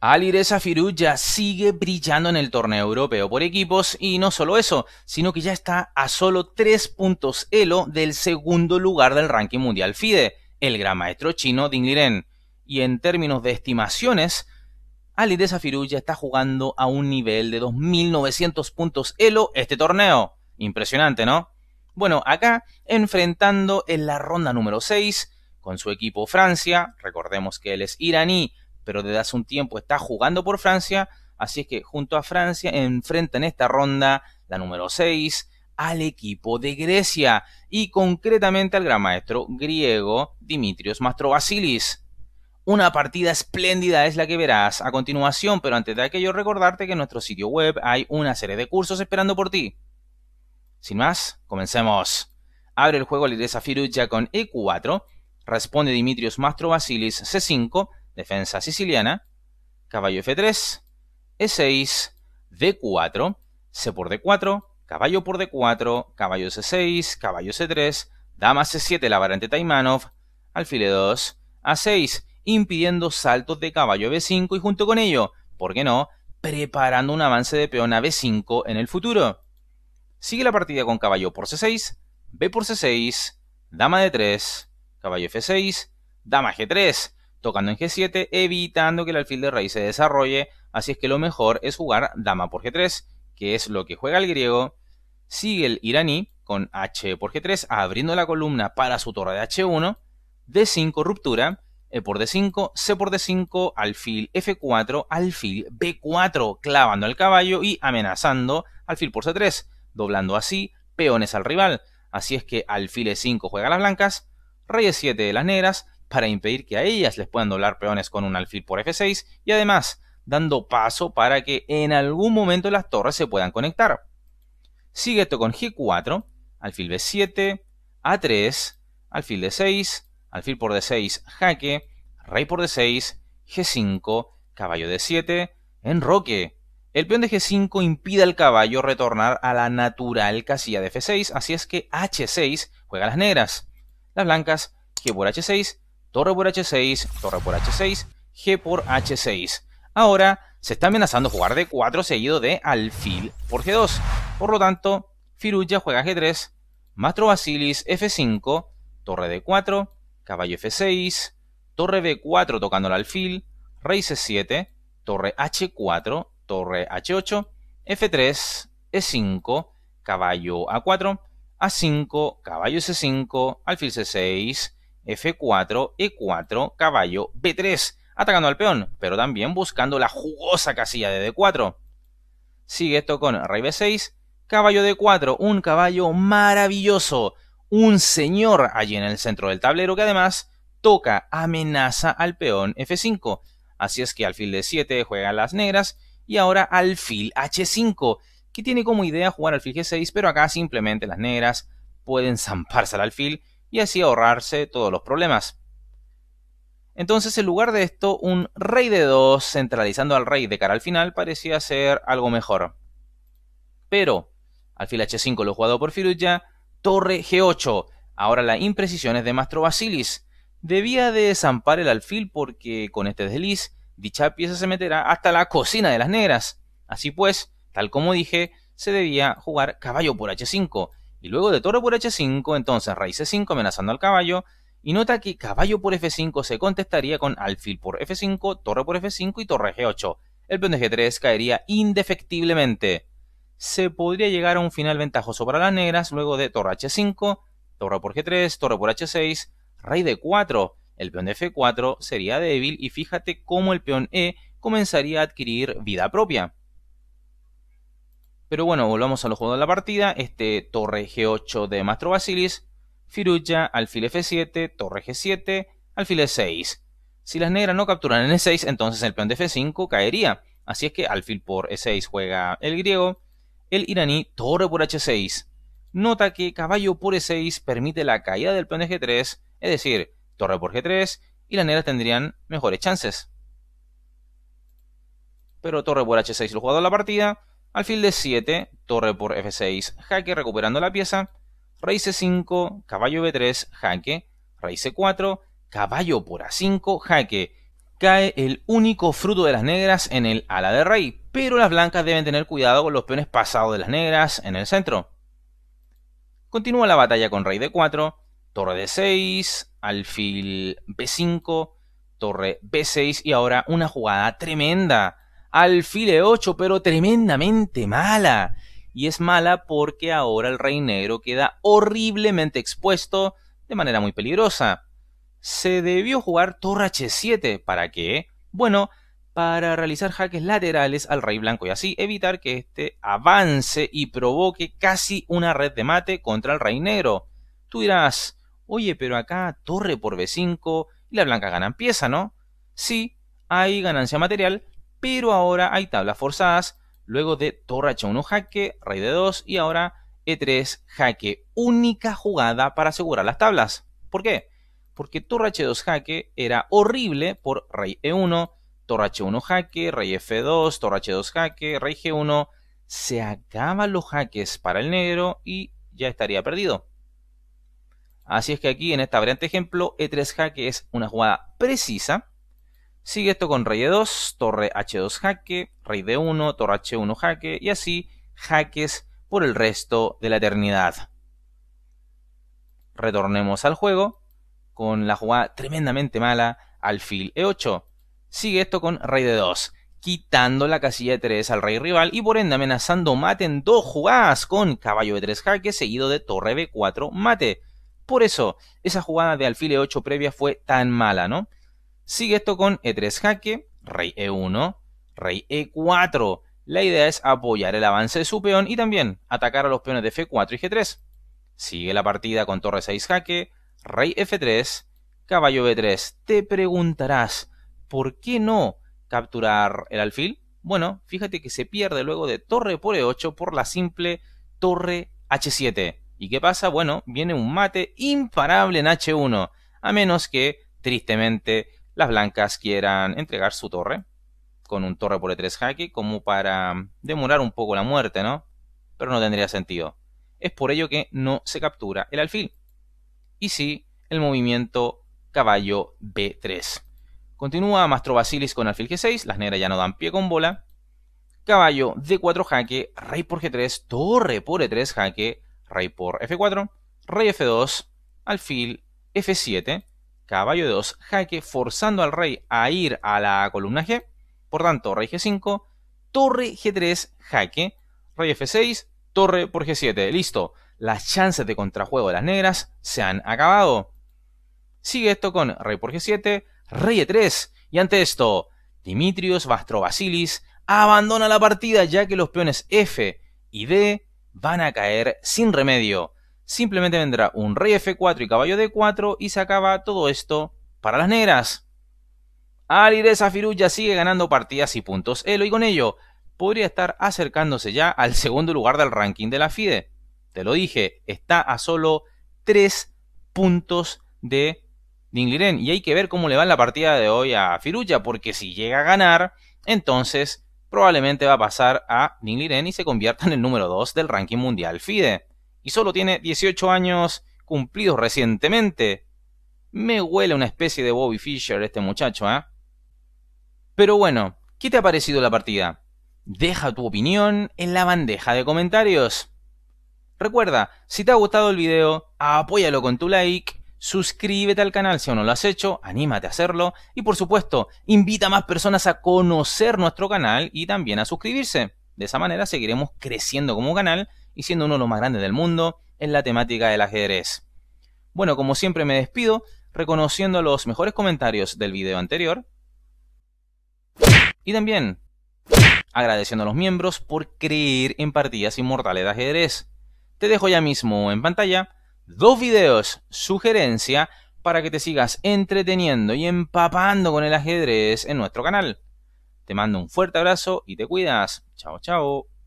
Alireza Firuja sigue brillando en el torneo europeo por equipos y no solo eso, sino que ya está a solo 3 puntos elo del segundo lugar del ranking mundial FIDE, el gran maestro chino Ding Liren. Y en términos de estimaciones, Alireza Firuja está jugando a un nivel de 2.900 puntos elo este torneo. Impresionante, ¿no? Bueno, acá enfrentando en la ronda número 6 con su equipo Francia, recordemos que él es iraní, pero desde hace un tiempo está jugando por Francia, así es que junto a Francia enfrenta en esta ronda, la número 6, al equipo de Grecia y concretamente al gran maestro griego Dimitrios Mastrobasilis. Una partida espléndida es la que verás a continuación, pero antes de aquello recordarte que en nuestro sitio web hay una serie de cursos esperando por ti. Sin más, comencemos. Abre el juego la desafío ya con E4, responde Dimitrios Mastrobasilis C5, defensa siciliana, caballo F3, E6, D4, C por D4, caballo por D4, caballo C6, caballo C3, dama C7, la variante Taimanov, alfil E2, A6, impidiendo saltos de caballo B5 y junto con ello, ¿por qué no?, preparando un avance de peón a B5 en el futuro. Sigue la partida con caballo por C6, B por C6, dama D3, caballo F6, dama G3, tocando en G7, evitando que el alfil de rey se desarrolle, así es que lo mejor es jugar dama por G3, que es lo que juega el griego, sigue el iraní con H por G3, abriendo la columna para su torre de H1, D5 ruptura, E por D5, C por D5, alfil F4, alfil B4, clavando al caballo y amenazando alfil por C3, doblando así peones al rival. Así es que alfil E5 juega las blancas, rey E7 de las negras para impedir que a ellas les puedan doblar peones con un alfil por F6 y además dando paso para que en algún momento las torres se puedan conectar. Sigue esto con G4, alfil B7, A3, alfil D6, alfil por D6 jaque, rey por D6, G5, caballo D7, enroque. El peón de G5 impide al caballo retornar a la natural casilla de F6, así es que H6 juega las negras. Las blancas, G por H6, torre por h6, torre por h6, g por h6. Ahora se está amenazando jugar de 4 seguido de alfil por g2. Por lo tanto, Firuja juega g3, mastro basilis f5, torre d4, caballo f6, torre b4 tocando el alfil, rey c7, torre h4, torre h8, f3, e5, caballo a4, a5, caballo c5, alfil c6, F4, E4, caballo, B3, atacando al peón, pero también buscando la jugosa casilla de D4. Sigue esto con rey B6, caballo D4, un caballo maravilloso, un señor allí en el centro del tablero que además toca, amenaza al peón F5. Así es que alfil D7 juegan las negras y ahora alfil H5, que tiene como idea jugar al alfil G6, pero acá simplemente las negras pueden zamparse al alfil y así ahorrarse todos los problemas. Entonces, en lugar de esto, un rey de 2 centralizando al rey de cara al final parecía ser algo mejor. Pero, alfil h5 lo jugado por Firuja, torre g8. Ahora la imprecisión es de Mastro Basilis. Debía de el alfil porque con este desliz, dicha pieza se meterá hasta la cocina de las negras. Así pues, tal como dije, se debía jugar caballo por h5, y luego de torre por H5, entonces rey C5 amenazando al caballo, y nota que caballo por F5 se contestaría con alfil por F5, torre por F5 y torre G8. El peón de G3 caería indefectiblemente. Se podría llegar a un final ventajoso para las negras luego de torre H5, torre por G3, torre por H6, rey D4. El peón de F4 sería débil y fíjate cómo el peón E comenzaría a adquirir vida propia. Pero bueno, volvamos a los juegos de la partida. Este torre G8 de Mastro Basilis, Firucha, alfil F7, torre G7, alfil E6. Si las negras no capturan en E6, entonces el peón de F5 caería. Así es que alfil por E6 juega el griego, el iraní torre por H6. Nota que caballo por E6 permite la caída del peón de G3, es decir, torre por G3, y las negras tendrían mejores chances. Pero torre por H6 lo jugado a la partida, Alfil de 7, torre por f6, jaque recuperando la pieza. Rey c5, caballo b3, jaque. Rey c4, caballo por a5, jaque. Cae el único fruto de las negras en el ala de rey, pero las blancas deben tener cuidado con los peones pasados de las negras en el centro. Continúa la batalla con rey d4, torre d6, alfil b5, torre b6 y ahora una jugada tremenda al file 8, pero tremendamente mala. Y es mala porque ahora el rey negro queda horriblemente expuesto de manera muy peligrosa. Se debió jugar torre h7. ¿Para qué? Bueno, para realizar jaques laterales al rey blanco y así evitar que este avance y provoque casi una red de mate contra el rey negro. Tú dirás, oye, pero acá torre por b5 y la blanca gana en pieza, ¿no? Sí, hay ganancia material, pero ahora hay tablas forzadas, luego de h 1 jaque, rey d 2 y ahora e3 jaque, única jugada para asegurar las tablas. ¿Por qué? Porque h 2 jaque era horrible por rey e1, h 1 jaque, rey f2, h 2 jaque, rey g1, se acaban los jaques para el negro y ya estaría perdido. Así es que aquí en esta variante ejemplo, E3 jaque es una jugada precisa, Sigue esto con rey e2, torre h2 jaque, rey d1, torre h1 jaque y así jaques por el resto de la eternidad. Retornemos al juego con la jugada tremendamente mala alfil e8. Sigue esto con rey d2, quitando la casilla de 3 al rey rival y por ende amenazando mate en dos jugadas con caballo de 3 jaque seguido de torre b4 mate. Por eso, esa jugada de alfil e8 previa fue tan mala, ¿no? Sigue esto con E3 jaque, rey E1, rey E4. La idea es apoyar el avance de su peón y también atacar a los peones de F4 y G3. Sigue la partida con torre 6 jaque, rey F3, caballo B3. Te preguntarás, ¿por qué no capturar el alfil? Bueno, fíjate que se pierde luego de torre por E8 por la simple torre H7. ¿Y qué pasa? Bueno, viene un mate imparable en H1, a menos que, tristemente, las blancas quieran entregar su torre con un torre por E3 jaque como para demorar un poco la muerte, ¿no? Pero no tendría sentido. Es por ello que no se captura el alfil. Y sí, el movimiento caballo B3. Continúa Mastro Basilis con alfil G6, las negras ya no dan pie con bola. Caballo D4 jaque, rey por G3, torre por E3 jaque, rey por F4, rey F2, alfil F7, caballo de 2 jaque, forzando al rey a ir a la columna G. Por tanto, rey G5, torre G3, jaque, rey F6, torre por G7. Listo, las chances de contrajuego de las negras se han acabado. Sigue esto con rey por G7, rey E3. Y ante esto, Dimitrios Vastrobasilis abandona la partida ya que los peones F y D van a caer sin remedio simplemente vendrá un rey f4 y caballo d4 y se acaba todo esto para las negras. Alireza Firulla sigue ganando partidas y puntos Elo y con ello podría estar acercándose ya al segundo lugar del ranking de la FIDE. Te lo dije, está a solo 3 puntos de Liren. y hay que ver cómo le va en la partida de hoy a Firuya. porque si llega a ganar, entonces probablemente va a pasar a Liren y se convierta en el número 2 del ranking mundial FIDE y solo tiene 18 años cumplidos recientemente. Me huele una especie de Bobby Fischer este muchacho, ¿eh? Pero bueno, ¿qué te ha parecido la partida? Deja tu opinión en la bandeja de comentarios. Recuerda, si te ha gustado el video, apóyalo con tu like, suscríbete al canal si aún no lo has hecho, anímate a hacerlo y por supuesto, invita a más personas a conocer nuestro canal y también a suscribirse. De esa manera seguiremos creciendo como canal y siendo uno de los más grandes del mundo en la temática del ajedrez. Bueno, como siempre me despido reconociendo los mejores comentarios del video anterior y también agradeciendo a los miembros por creer en partidas inmortales de ajedrez. Te dejo ya mismo en pantalla dos videos sugerencia para que te sigas entreteniendo y empapando con el ajedrez en nuestro canal. Te mando un fuerte abrazo y te cuidas. Chao, chao.